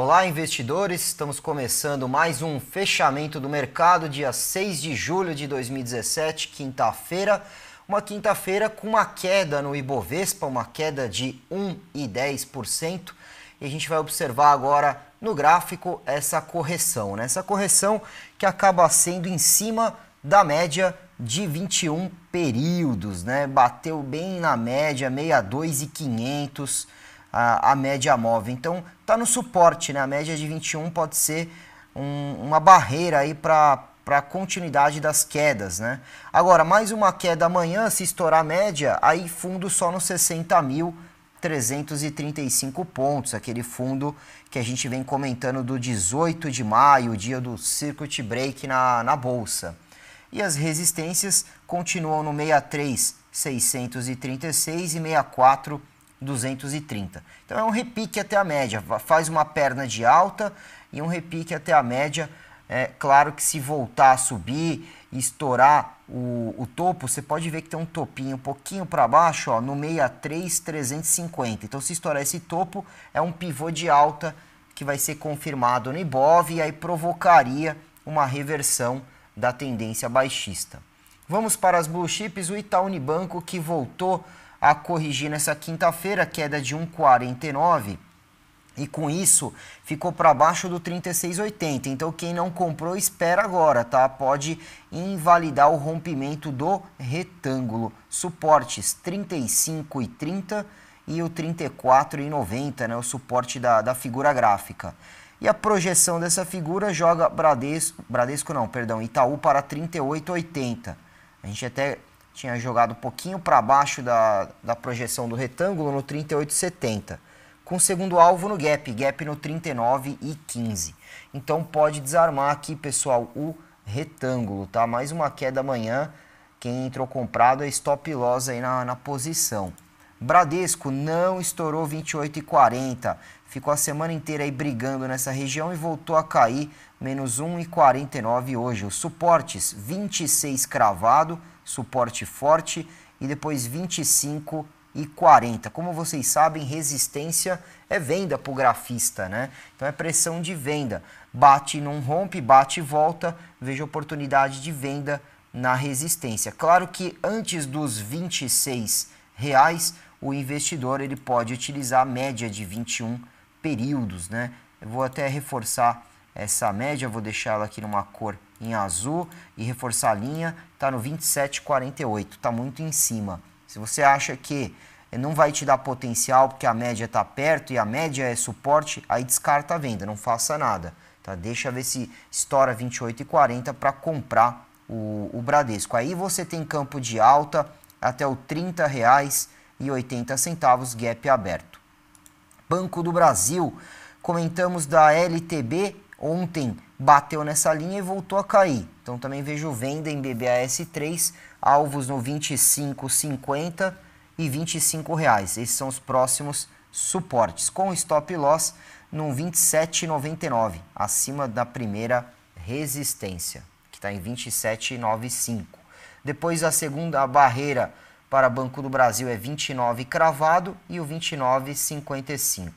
Olá, investidores! Estamos começando mais um fechamento do mercado, dia 6 de julho de 2017, quinta-feira. Uma quinta-feira com uma queda no Ibovespa, uma queda de 1,10%. E a gente vai observar agora no gráfico essa correção, né? essa correção que acaba sendo em cima da média de 21 períodos, né? Bateu bem na média, 62,500 a, a média móvel. Então está no suporte, né? A média de 21 pode ser um, uma barreira aí para para a continuidade das quedas, né? Agora, mais uma queda amanhã, se estourar a média, aí fundo só nos 60.335 pontos, aquele fundo que a gente vem comentando do 18 de maio, dia do circuit break na, na bolsa. E as resistências continuam no 63.636 e 64.636. 230. Então é um repique até a média, faz uma perna de alta e um repique até a média. É claro que se voltar a subir e estourar o, o topo, você pode ver que tem um topinho um pouquinho para baixo, ó, no 63350. Então se estourar esse topo, é um pivô de alta que vai ser confirmado no Ibov e aí provocaria uma reversão da tendência baixista. Vamos para as blue chips, o Itaú Unibanco que voltou a corrigir nessa quinta-feira, queda de 1,49 e com isso ficou para baixo do 36,80. Então quem não comprou espera agora, tá? Pode invalidar o rompimento do retângulo. Suportes 35 e 30 e o 34 e 90, né? O suporte da, da figura gráfica. E a projeção dessa figura joga Bradesco, Bradesco não, perdão, Itaú para 38,80 a gente até tinha jogado um pouquinho para baixo da, da projeção do retângulo no 38,70, com o segundo alvo no gap, gap no 39 e 15. Então pode desarmar aqui, pessoal, o retângulo, tá? Mais uma queda amanhã, quem entrou comprado é stop loss aí na, na posição. Bradesco não estourou 28,40. Ficou a semana inteira aí brigando nessa região e voltou a cair menos 1,49 hoje. Os suportes 26 cravado, suporte forte e depois 25 e 40. Como vocês sabem, resistência é venda para o grafista, né? Então é pressão de venda. Bate, não rompe, bate e volta. Veja oportunidade de venda na resistência. Claro que antes dos 26 reais o investidor ele pode utilizar a média de 21 períodos. Né? Eu vou até reforçar essa média, vou deixá-la aqui numa cor em azul e reforçar a linha, está no 27,48, está muito em cima. Se você acha que não vai te dar potencial porque a média está perto e a média é suporte, aí descarta a venda, não faça nada. Tá? Deixa ver se estoura 28,40 para comprar o, o Bradesco. Aí você tem campo de alta até o 30 reais e centavos gap aberto. Banco do Brasil, comentamos da LTB ontem, bateu nessa linha e voltou a cair. Então também vejo venda em BBAS3, alvos no 25,50 e 25 reais. Esses são os próximos suportes, com stop loss no 27,99, acima da primeira resistência, que está em 27,95. Depois a segunda barreira para Banco do Brasil é 29 cravado e o 29,55.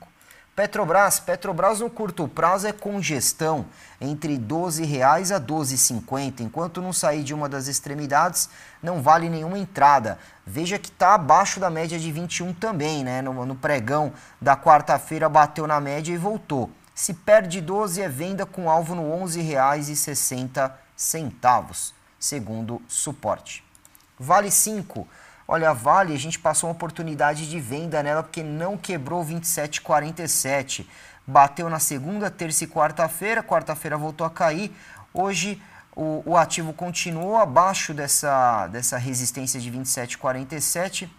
Petrobras, Petrobras no curto prazo é congestão entre R$ 12,00 a R$ 12,50. Enquanto não sair de uma das extremidades, não vale nenhuma entrada. Veja que está abaixo da média de 21 também, né? No, no pregão da quarta-feira bateu na média e voltou. Se perde 12 é venda com alvo no R$ 11,60, segundo suporte. Vale 5. Olha, a Vale, a gente passou uma oportunidade de venda nela porque não quebrou 27,47. Bateu na segunda, terça e quarta-feira, quarta-feira voltou a cair. Hoje o, o, ativo continuou abaixo dessa, dessa resistência de 27,47,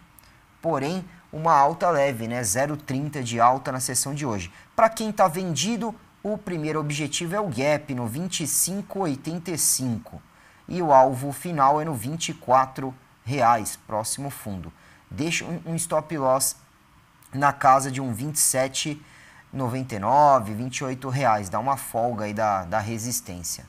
porém uma alta leve, né? 0,30 de alta na sessão de hoje. Para quem está vendido, o primeiro objetivo é o gap no 25,85 e o alvo final é no 24,85 reais próximo fundo. Deixa um, um stop loss na casa de um 27,99, 28 reais, dá uma folga aí da, da resistência.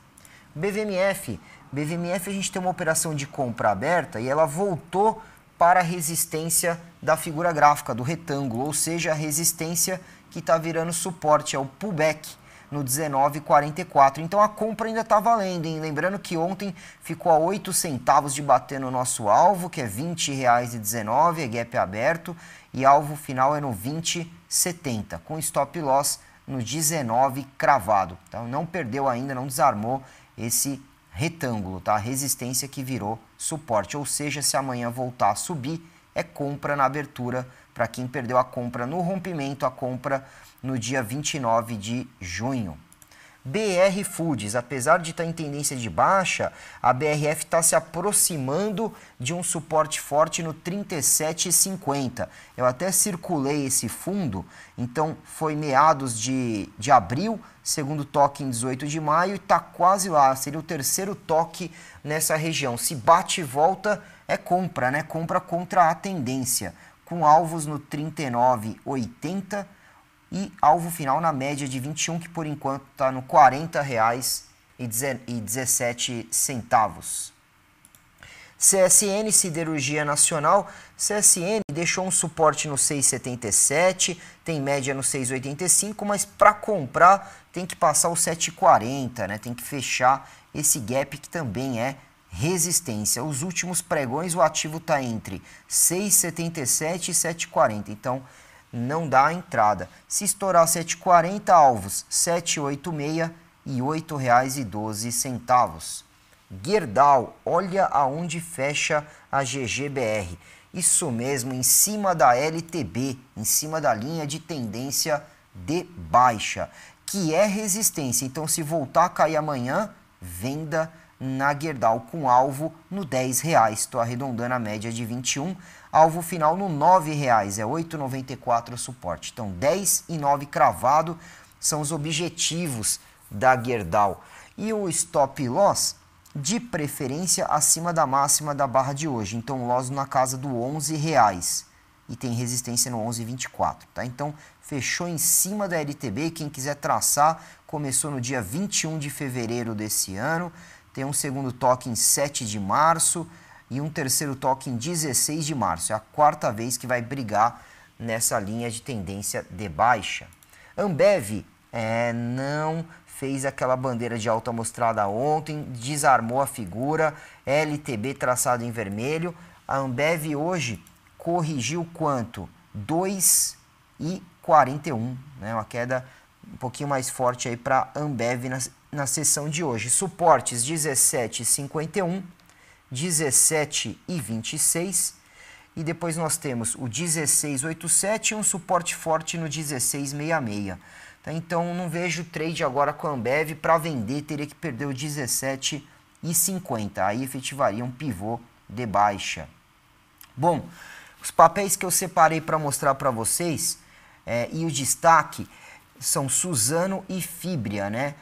BVMF, BVMF a gente tem uma operação de compra aberta e ela voltou para a resistência da figura gráfica, do retângulo, ou seja, a resistência que está virando suporte, é o pullback no 19,44. Então a compra ainda está valendo, hein? Lembrando que ontem ficou a 8 centavos de bater no nosso alvo, que é R$ 20,19, é gap aberto, e alvo final é no 20,70, com stop loss no 19 cravado. Então não perdeu ainda, não desarmou esse retângulo, tá? resistência que virou suporte, ou seja, se amanhã voltar a subir, é compra na abertura para quem perdeu a compra no rompimento, a compra no dia 29 de junho. BR Foods, apesar de estar tá em tendência de baixa, a BRF está se aproximando de um suporte forte no 37,50. Eu até circulei esse fundo, então foi meados de, de abril, segundo toque em 18 de maio, e está quase lá, seria o terceiro toque nessa região. Se bate e volta, é compra, né? Compra contra a tendência com alvos no 39,80 e alvo final na média de 21, que por enquanto está no R$ 40,17. CSN Siderurgia Nacional, CSN deixou um suporte no 6,77, tem média no 6,85, mas para comprar tem que passar o 7,40, né? Tem que fechar esse gap que também é resistência. Os últimos pregões o ativo está entre 6,77 e 7,40. Então não dá a entrada. Se estourar 7,40 alvos, 7,86 e R$ 8,12. Gerdau, olha aonde fecha a GGBR. Isso mesmo, em cima da LTB, em cima da linha de tendência de baixa, que é resistência. Então, se voltar a cair amanhã, venda na Gerdau com alvo no R$ 10,00. Estou arredondando a média de 21, alvo final no R$ 9,00, é 8,94 o suporte. Então 10 e 9 cravado são os objetivos da Gerdau. E o stop loss de preferência acima da máxima da barra de hoje. Então loss na casa do R$ 11,00 e tem resistência no 11,24, tá? Então fechou em cima da LTB, quem quiser traçar, começou no dia 21 de fevereiro desse ano, tem um segundo toque em 7 de março e um terceiro toque em 16 de março. É a quarta vez que vai brigar nessa linha de tendência de baixa. Ambev é, não fez aquela bandeira de alta mostrada ontem, desarmou a figura, LTB traçado em vermelho. A Ambev hoje corrigiu quanto? 2,41, né? uma queda um pouquinho mais forte aí para a Ambev nas na sessão de hoje. Suportes 17 e 51, 17 e 26 e depois nós temos o 1687 e um suporte forte no 1666. Tá? Então não vejo trade agora com a Ambev para vender, teria que perder o 17 e 50. Aí efetivaria um pivô de baixa. Bom, os papéis que eu separei para mostrar para vocês é, e o destaque são Suzano e Fibria, né?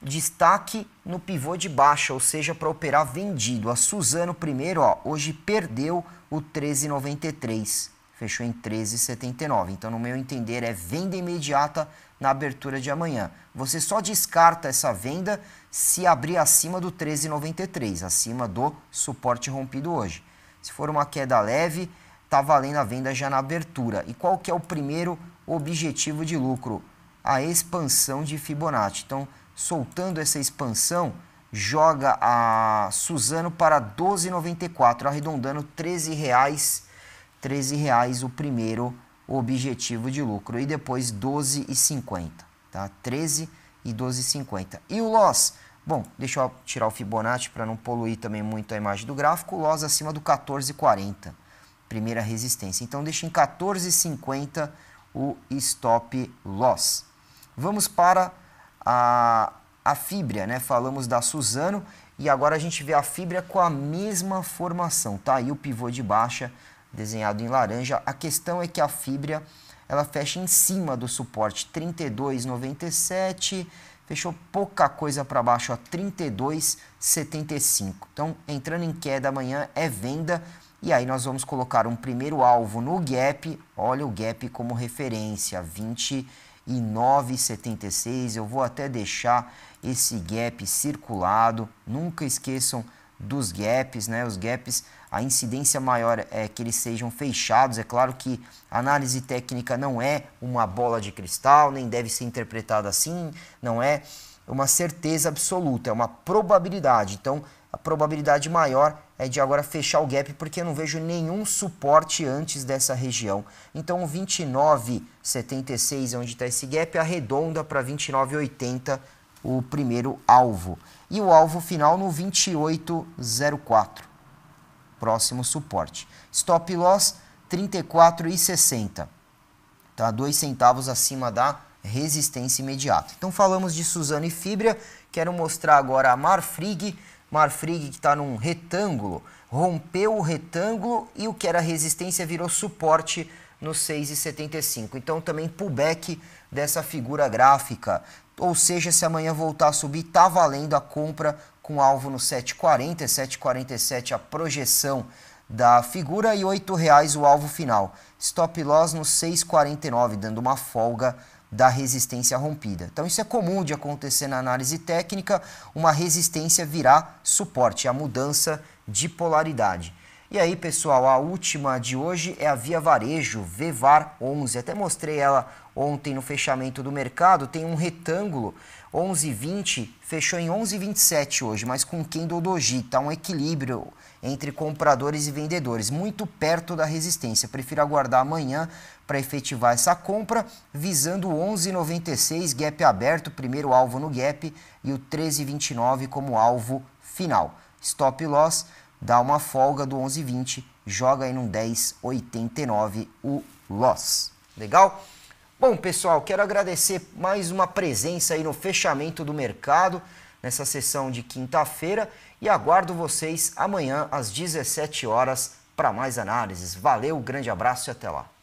Destaque no pivô de baixa, ou seja, para operar vendido. A Suzano primeiro, ó, hoje perdeu o 13,93, fechou em 13,79. Então, no meu entender, é venda imediata na abertura de amanhã. Você só descarta essa venda se abrir acima do 13,93, acima do suporte rompido hoje. Se for uma queda leve, está valendo a venda já na abertura. E qual que é o primeiro objetivo de lucro? A expansão de Fibonacci. Então, soltando essa expansão, joga a Suzano para 12,94, arredondando 13 reais, 13 reais o primeiro objetivo de lucro e depois 12,50, tá? 13 e 12,50. E o loss? Bom, deixa eu tirar o Fibonacci para não poluir também muito a imagem do gráfico, o loss acima do 14,40, primeira resistência. Então deixa em 14,50 o stop loss. Vamos para a, a fibra, né? Falamos da Suzano e agora a gente vê a fibra com a mesma formação, tá? aí o pivô de baixa desenhado em laranja. A questão é que a fibra ela fecha em cima do suporte 32,97, fechou pouca coisa para baixo a 32,75. Então, entrando em queda amanhã é venda e aí nós vamos colocar um primeiro alvo no gap. Olha o gap como referência, 20 e 9,76. Eu vou até deixar esse gap circulado. Nunca esqueçam dos gaps, né? Os gaps, a incidência maior é que eles sejam fechados. É claro que análise técnica não é uma bola de cristal, nem deve ser interpretada assim, não é uma certeza absoluta, é uma probabilidade. Então, a probabilidade maior é de agora fechar o gap, porque eu não vejo nenhum suporte antes dessa região. Então, 29,76 é onde está esse gap, arredonda para 29,80 o primeiro alvo. E o alvo final no 28,04, próximo suporte. Stop loss 34,60, tá? 2 centavos acima da resistência imediata. Então, falamos de Suzano e Fibra, quero mostrar agora a Marfrig, Marfrig, que está num retângulo, rompeu o retângulo e o que era resistência virou suporte no 6,75. Então também pullback dessa figura gráfica. Ou seja, se amanhã voltar a subir, está valendo a compra com alvo no 7,40, 7,47 a projeção da figura e R$ reais o alvo final. Stop loss no 6,49, dando uma folga da resistência rompida. Então, isso é comum de acontecer na análise técnica, uma resistência virar suporte, a mudança de polaridade. E aí, pessoal, a última de hoje é a Via Varejo Vevar 11. Até mostrei ela ontem no fechamento do mercado, tem um retângulo 11,20, fechou em 11,27 hoje, mas com Kendall Doji, Está um equilíbrio entre compradores e vendedores, muito perto da resistência. Prefiro aguardar amanhã para efetivar essa compra, visando 11,96 gap aberto, primeiro alvo no gap e o 13,29 como alvo final. Stop loss dá uma folga do 11,20, joga aí num 10,89 o loss. Legal? Bom, pessoal, quero agradecer mais uma presença aí no fechamento do mercado nessa sessão de quinta-feira e aguardo vocês amanhã às 17 horas para mais análises. Valeu, grande abraço e até lá.